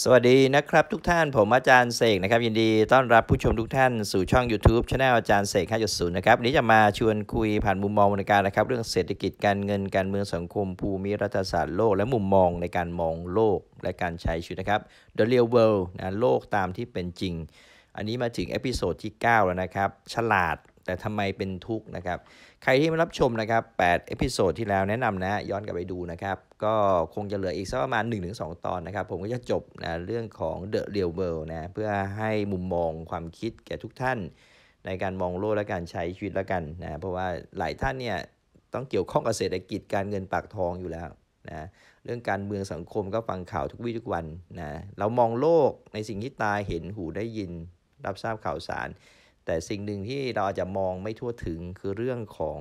สวัสดีนะครับทุกท่านผมอาจารย์เสกนะครับ ยินดีต้อนรับผู้ชมทุกท่านสู่ช่อง YouTube ช anel อาจารย์เสก5.0นะครับวันนี้จะมาชวนคุยผ่านมุมมองวรรณการนะครับ เรื่องเศรษฐกิจการเงินการเมืองสังคมภูมิรัฐศาสตร์โลกและมุมมองในการมองโลกและการใช้ชีวิตนะครับ The Real World นะโลกตามที่เป็นจริง อันนี้มาถึงเอพิโซดที่9แล้วนะครับฉลาดแต่ทำไมเป็นทุกข์นะครับ ใครที่มารับชมนะครับ 8 เอพิโซดที่แล้วแนะนำนะ ย้อนกลับไปดูนะครับ ก็คงจะเหลืออีกสักประมาณ 1-2 ตอนนะครับ ผมก็จะจบนะเรื่องของ The Real World นะ เพื่อให้มุมมองความคิดแก่ทุกท่าน ในการมองโลกและการใช้ชีวิตแล้วกันนะ เพราะว่าหลายท่านเนี่ย ต้องเกี่ยวข้องกับเศรษฐกิจการเงินปากทองอยู่แล้วนะ เรื่องการเมืองสังคมก็ฟังข่าวทุกวี่ทุกวันนะ เรามองโลกในสิ่งที่ตาเห็นหูได้ยิน รับทราบข่าวสารแต่สิ่งหนึ่งที่เราอาจจะมองไม่ทั่วถึงคือเรื่องของ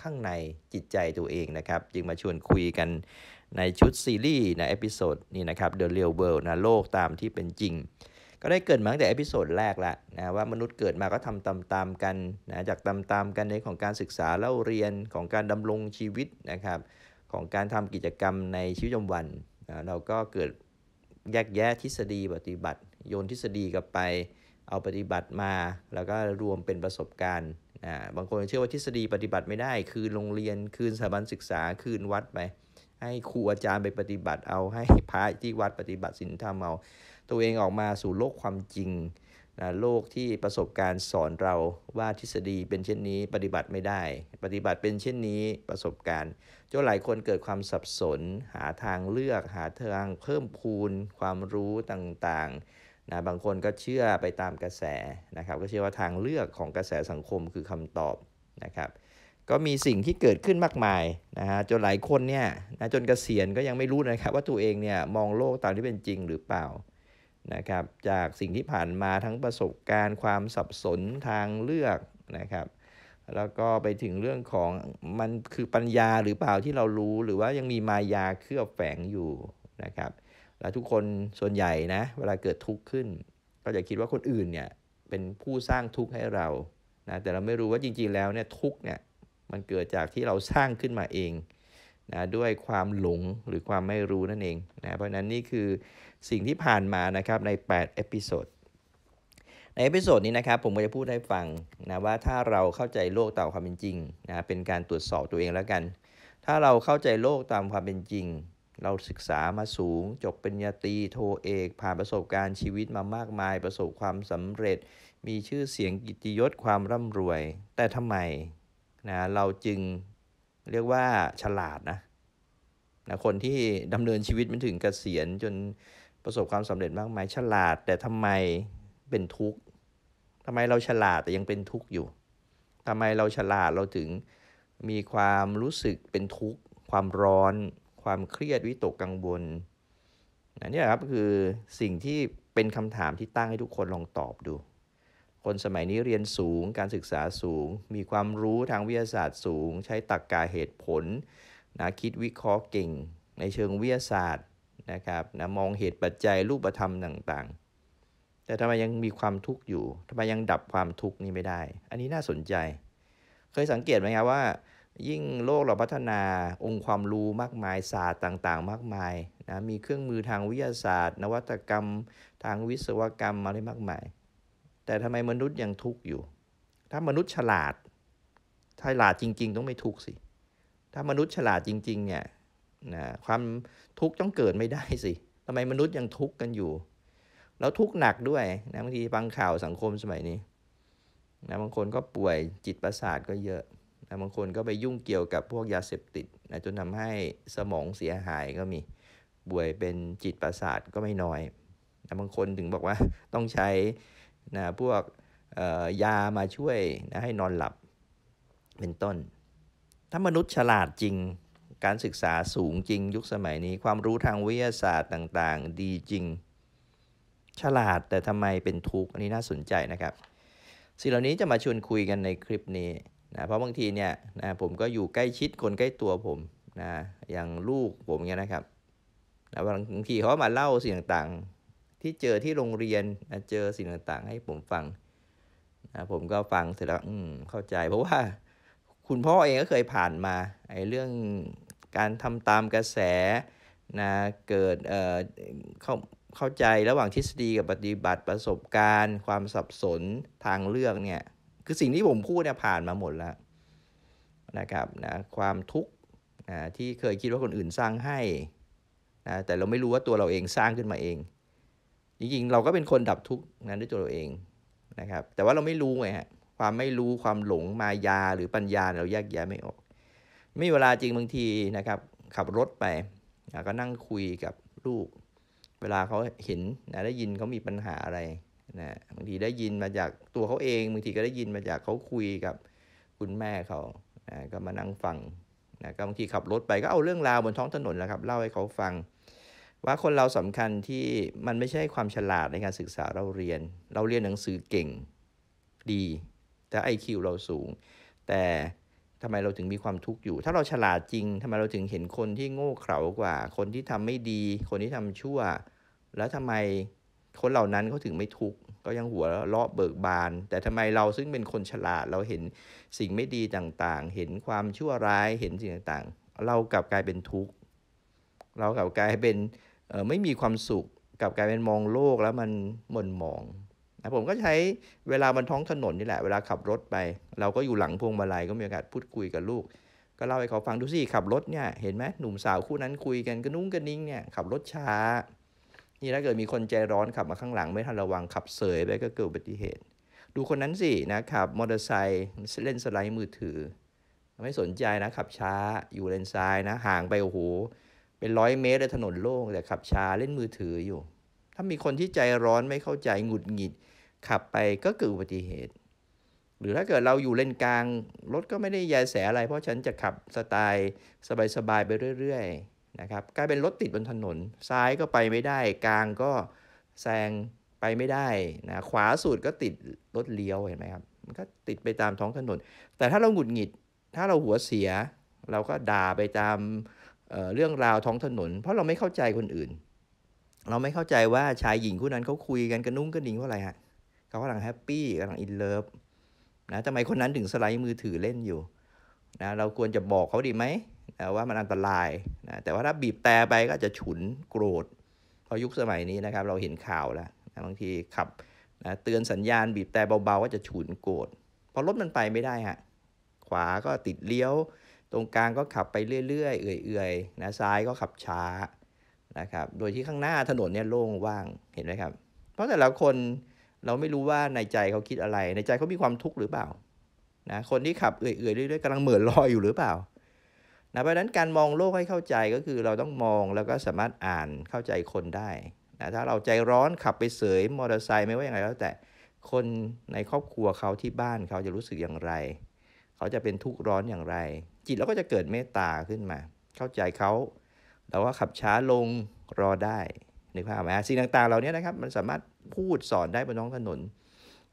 ข้างในจิตใจตัวเองนะครับ จึงมาชวนคุยกันในชุดซีรีส์ในเอพิโซดนี่นะครับ The Real World นะโลกตามที่เป็นจริง ก็ได้เกิดมาตั้งแต่เอพิโซดแรกละนะว่ามนุษย์เกิดมาก็ทำตามๆกันนะจากตามๆกันในของการศึกษาเล่าเรียนของการดำรงชีวิตนะครับ ของการทำกิจกรรมในชีวิตประจำวันนะเราก็เกิดแยกแยะทฤษฎีปฏิบัติ โยนทฤษฎีกลับไปเอาปฏิบัติมาแล้วก็รวมเป็นประสบการณ์อ่าบางคนเชื่อว่าทฤษฎีปฏิบัติไม่ได้ คืนโรงเรียน คืนสถาบันศึกษา คืนวัดไปให้ครูอาจารย์ไปปฏิบัติ เอาให้พระที่วัด ปฏิบัติศีลธรรมเอาตัวเองออกมาสู่โลกความจริงนะโลกที่ประสบการณ์สอนเราว่าทฤษฎีเป็นเช่นนี้ปฏิบัติไม่ได้ ปฏิบัติเป็นเช่นนี้ประสบการณ์จนหลายคนเกิดความสับสน หาทางเลือก หาทาง เพิ่มพูนความรู้ต่างๆนะบางคนก็เชื่อไปตามกระแสนะครับ ก็เชื่อว่าทางเลือกของกระแสสังคมคือคำตอบนะครับ ก็มีสิ่งที่เกิดขึ้นมากมายนะฮะจนหลายคนเนี่ยนะจนกเกษียณก็ยังไม่รู้นะครับ ว่าตัวเองเนี่ยมองโลกตามที่เป็นจริงหรือเปล่านะครับ จากสิ่งที่ผ่านมาทั้งประสบการณ์ความสับสนทางเลือกนะครับ แล้วก็ไปถึงเรื่องของมันคือปัญญาหรือเปล่าที่เรารู้ หรือว่ายังมีมายาเครือบแฝงอยู่นะครับและทุกคนส่วนใหญ่นะ เวลาเกิดทุกข์ขึ้นก็จะคิดว่าคนอื่นเนี่ย เป็นผู้สร้างทุกข์ให้เรา นะ แต่เราไม่รู้ว่าจริง ๆ แล้วเนี่ยทุกข์เนี่ย มันเกิดจากที่เราสร้างขึ้นมาเองนะด้วยความหลงหรือความไม่รู้นั่นเองนะเพราะนั้นนี่คือสิ่งที่ผ่านมานะครับใน8เอพิโซดในเอพิโซดนี้นะครับผมก็จะพูดให้ฟังนะว่าถ้าเราเข้าใจโลกตามความเป็นจริงนะเป็นการตรวจสอบตัวเองแล้วกัน ถ้าเราเข้าใจโลกตามความเป็นจริงเราศึกษามาสูง จบปริญญาตรีโทเอก ผ่านประสบการณ์ชีวิตมามากมาย ประสบความสำเร็จ มีชื่อเสียงกิตยศความร่ำรวย แต่ทำไมนะเราจึงเรียกว่าฉลาดนะนะ คนที่ดำเนินชีวิตมันถึงกเกษียณจนประสบความสำเร็จมากมาย ฉลาด แต่ทำไมเป็นทุกข์ทำไมเราฉลาดแต่ยังเป็นทุกข์อยู่ทำไมเราฉลาดเราถึงมีความรู้สึกเป็นทุกข์ความร้อนความเครียดวิตกกังวลี่นนีะครับ คือสิ่งที่เป็นคำถามที่ตั้งให้ทุกคนลองตอบดู คนสมัยนี้เรียนสูงการศึกษาสูง มีความรู้ทางวิทยาศาสตร์สูง ใช้ตรรกกะเหตุผล นะคิดวิเคราะห์เก่ง ในเชิงวิทยาศาสตร์นะครับนะมองเหตุปัจจัยรูปธรรมต่าง ๆ แต่ทำไมยังมีความทุกข์อยู่ทำไมยังดับความทุกข์นี้ไม่ได้ อันนี้น่าสนใจ เคยสังเกตไหมครับว่ายิ่งโลกเราพัฒนาองค์ความรู้มากมายศาสตร์ต่าง ๆ มากมายนะมีเครื่องมือทางวิทยาศาสตร์ นวัตกรรม ทางวิศวกรรมอะไรมากมาย แต่ทำไมมนุษย์ยังทุกข์อยู่ ถ้ามนุษย์ฉลาดถ้าฉลาดจริง ๆ ต้องไม่ทุกข์สิ ถ้ามนุษย์ฉลาดจริงๆเนี่ยนะความทุกข์ต้องเกิดไม่ได้สิทำไมมนุษย์ยังทุกข์กันอยู่แล้วทุกข์หนักด้วยนะบางทีฟังข่าวสังคมสมัยนี้นะบางคนก็ป่วยจิตประสาทก็เยอะนะบางคนก็ไปยุ่งเกี่ยวกับพวกยาเสพติดนะจนทำให้สมองเสียหายก็มีบ่วยเป็นจิตประสาทก็ไม่น้อยนะบางคนถึงบอกว่าต้องใช้นะพวกยามาช่วยนะให้นอนหลับ เป็นต้น ถ้ามนุษย์ฉลาดจริง การศึกษาสูงจริง ยุคสมัยนี้ความรู้ทางวิทยาศาสตร์ต่างๆ ดีจริง ฉลาดแต่ทำไมเป็นทุกข์อันนี้น่าสนใจนะครับ สิ่งเหล่านี้จะมาชวนคุยกันในคลิปนี้นะเพราะบางทีเนี่ยนะผมก็อยู่ใกล้ชิดคนใกล้ตัวผมนะอย่างลูกผมเนี่ยนะครับนะบางทีเขามาเล่าสิ่งต่างๆที่เจอที่โรงเรียนนะเจอสิ่งต่างๆ ให้ผมฟังนะผมก็ฟังเสร็จแล้วอืมเข้าใจ เพราะว่าคุณพ่อเองก็เคยผ่านมาไอ้เรื่องการทำตามกระแสนะเกิดเอ่อเข้าเข้าใจระหว่างทฤษฎีกับปฏิบัติประสบการณ์ ความสับสนทางเลือกเนี่ยคือสิ่งที่ผมพูดเนี่ยผ่านมาหมดแล้วนะครับนะความทุกข์นะที่เคยคิดว่าคนอื่นสร้างให้นะแต่เราไม่รู้ว่าตัวเราเองสร้างขึ้นมาเองจริงๆเราก็เป็นคนดับทุกข์นั้นด้วยตัวเราเองนะครับแต่ว่าเราไม่รู้ไงฮะความไม่รู้ความหลงมายาหรือปัญญาเราแยกแยะไม่ออก ไม่มีเวลาจริงบางทีนะครับขับรถไป ก็นั่งคุยกับลูกเวลาเขาเห็นนะได้ยินเขามีปัญหาอะไรนะบางทีได้ยินมาจากตัวเขาเองบางทีก็ได้ยินมาจากเขาคุยกับคุณแม่เขานะก็มานั่งฟังนะก็บางทีขับรถไปก็เอาเรื่องราวบนท้องถนนแหละครับ เล่าให้เขาฟัง ว่าคนเราสำคัญที่มันไม่ใช่ความฉลาดในการศึกษาเราเรียน เราเรียนหนังสือเก่งดี แต่อคิวเราสูง แต่ทำไมเราถึงมีความทุกข์อยู่ ถ้าเราฉลาดจริงทำไมเราถึงเห็นคนที่โง่เขลากว่า คนที่ทำไม่ดี คนที่ทำชั่ว แล้วทำไมคนเหล่านั้นเขาถึงไม่ทุกข์ก็ยังหัวเลาะเบิกบาน แต่ทำไมเราซึ่งเป็นคนฉลาด เราเห็นสิ่งไม่ดีต่างๆ เห็นความชั่วร้าย เห็นสิ่ง ต่างๆ เรากลับกลายเป็นทุกข์ เรากลับกลายเป็นไม่มีความสุข กลับกลายเป็นมองโลกแล้วมันหม่นหมองนะผมก็ใช้เวลาบนท้องถนนนี่แหละเวลาขับรถไป เราก็อยู่หลังพวงมาลัยก็มีโอกาสพูดคุยกับลูก ก็เล่าให้เขาฟังดูสิขับรถเนี่ยเห็นไหมหนุ่มสาวคู่นั้นคุยกันกระนุ้งกระนิ้งเนี่ยขับรถช้านี่ถ้าเกิดมีคนใจร้อนขับมาข้างหลังไม่ทันระวังขับเสยไปก็เกิดอุบัติเหตุ ดูคนนั้นสินะขับมอเตอร์ไซค์เล่นสไลด์มือถือ ไม่สนใจนะขับช้าอยู่เลนซ้ายนะห่างไปโอ้โหเป็นร้อยเมตรเลยถนนโล่งแต่ขับช้าเล่นมือถืออยู่ ถ้ามีคนที่ใจร้อนไม่เข้าใจหงุดหงิด ขับไปก็เกิดอุบัติเหตุ หรือถ้าเกิดเราอยู่เลนกลางรถก็ไม่ได้แยแสอะไร เพราะฉันจะขับสไตล์สบายๆไปเรื่อย ๆนะครับกลายเป็นรถติดบนถนน ซ้ายก็ไปไม่ได้ กลางก็แซงไปไม่ได้นะขวาสุดก็ติดรถเลี้ยวเห็นไหมครับมันก็ติดไปตามท้องถนน แต่ถ้าเราหงุดหงิด ถ้าเราหัวเสีย เราก็ด่าไปตามเเรื่องราวท้องถนน เพราะเราไม่เข้าใจคนอื่น เราไม่เข้าใจว่าชายหญิงคู่ นั้นเขาคุยกันกระนุ้งกระนิงว่าอะไรฮะเขากำลังแฮปปี้กำลังอินเลิฟนะทำไมคนนั้นถึงสไลด์มือถือเล่นอยู่นะเราควรจะบอกเขาดีไหมว่ามันอันตรายนะ แต่ว่าถ้าบีบแต่ไปก็จะฉุนโกรธเพราะยุคสมัยนี้นะครับเราเห็นข่าวแล้วนะบางทีขับนะเตือนสัญญาณ บีบแต่เบาๆก็จะฉุนโกรธ พอรถมันไปไม่ได้ฮะขวาก็ติดเลี้ยว ตรงกลางก็ขับไปเรื่อยๆเอื่อยๆ นะซ้ายก็ขับช้านะครับโดยที่ข้างหน้าถนนเนี่ยโล่งว่างเห็นไหมครับ เพราะแต่ละคนเราไม่รู้ว่าในใจเขาคิดอะไร ในใจเขามีความทุกข์หรือเปล่านะคนที่ขับเอื่อยๆเรื่อยๆกำลังเหมือนลอยอยู่หรือเปล่านะเพราะนั้นการมองโลกให้เข้าใจก็คือเราต้องมองแล้วก็สามารถอ่านเข้าใจคนได้นะถ้าเราใจร้อนขับไปเสยมอเตอร์ไซค์ไม่ว่าอย่างไรแล้ว แต่คนในครอบครัวเขาที่บ้านเขาจะรู้สึกอย่างไร เขาจะเป็นทุกข์ร้อนอย่างไร จิตเราก็จะเกิดเมตตาขึ้นมา เข้าใจเขา เราก็ขับช้าลงรอได้นึกภาพไหมสิ่งต่างๆเหล่านี้นะครับ มันสามารถพูดสอนได้บนท้องถนน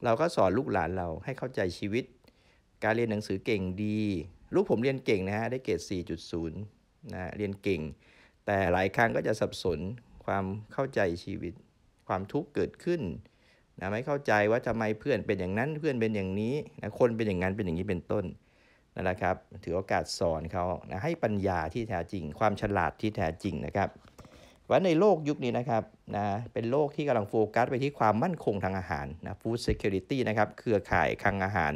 เราก็สอนลูกหลานเราให้เข้าใจชีวิต การเรียนหนังสือเก่งดีลูกผมเรียนเก่งนะฮะได้เกรด 4.0นะเรียนเก่ง แต่หลายครั้งก็จะสับสน ความเข้าใจชีวิต ความทุกข์เกิดขึ้นนะไม่เข้าใจว่าทำไมเพื่อนเป็นอย่างนั้นเพื่อนเป็นอย่างนี้นะคนเป็นอย่างนั้นเป็นอย่างนี้เป็นต้นนั่นแหละครับ ถือโอกาสสอนเขานะให้ปัญญาที่แท้จริง ความฉลาดที่แท้จริงนะครับว่าในโลกยุคนี้นะครับนะเป็นโลกที่กำลังโฟกัสไปที่ความมั่นคงทางอาหารนะ food security นะครับเครือข่ายคลังอาหาร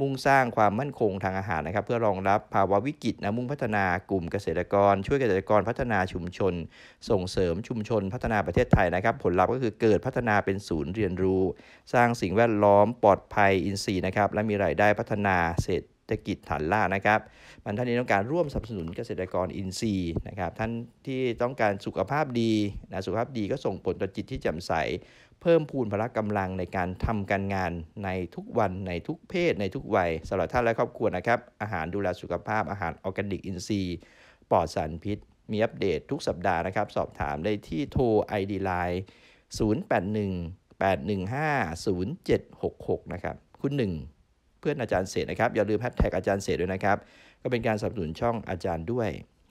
มุ่งสร้างความมั่นคงทางอาหารนะครับเพื่อรองรับภาวะวิกฤตนะมุ่งพัฒนากลุ่มเกษตรกร ช่วยเกษตรกรพัฒนาชุมชน ส่งเสริมชุมชนพัฒนาประเทศไทยนะครับ ผลลัพธ์ก็คือเกิดพัฒนาเป็นศูนย์เรียนรู้ สร้างสิ่งแวดล้อมปลอดภัยอินทรีย์นะครับและมีรายได้พัฒนาเศรษฐฐกิจฐานล่า นะครับมันท่านนี้ต้องการร่วมสนับสนุนเกษตรกรอินทรีย์นะครับ ท่านที่ต้องการสุขภาพดีนะสุขภาพดีก็ส่งผลต่อจิตที่แจ่มใส เพิ่มพูนพละกำลังในการทำการงานในทุกวัน ในทุกเพศ ในทุกวัย สำหรับท่านและครอบครัวนะครับ อาหารดูแลสุขภาพอาหารออร์แกนิกอินทรีย์ ปลอดสารพิษ มีอัปเดตทุกสัปดาห์นะครับ สอบถามได้ที่โทร ID Line 081 815 0766นะครับ คุณหนึ่งเพื่อนอาจารย์เศษนะครับ อย่าลืมแฮชแท็กอาจารย์เศษด้วยนะครับ ก็เป็นการสนับสนุนช่องอาจารย์ด้วย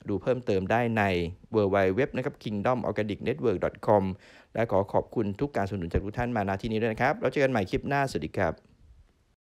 ดูเพิ่มเติมได้ใน w w w นะครับ kingdomorganicnetwork.com และขอขอบคุณทุกการสนับสนุนจากทุกท่านมาณที่นี้ด้วยนะครับ แล้วเจอกันใหม่คลิปหน้า สวัสดีครับ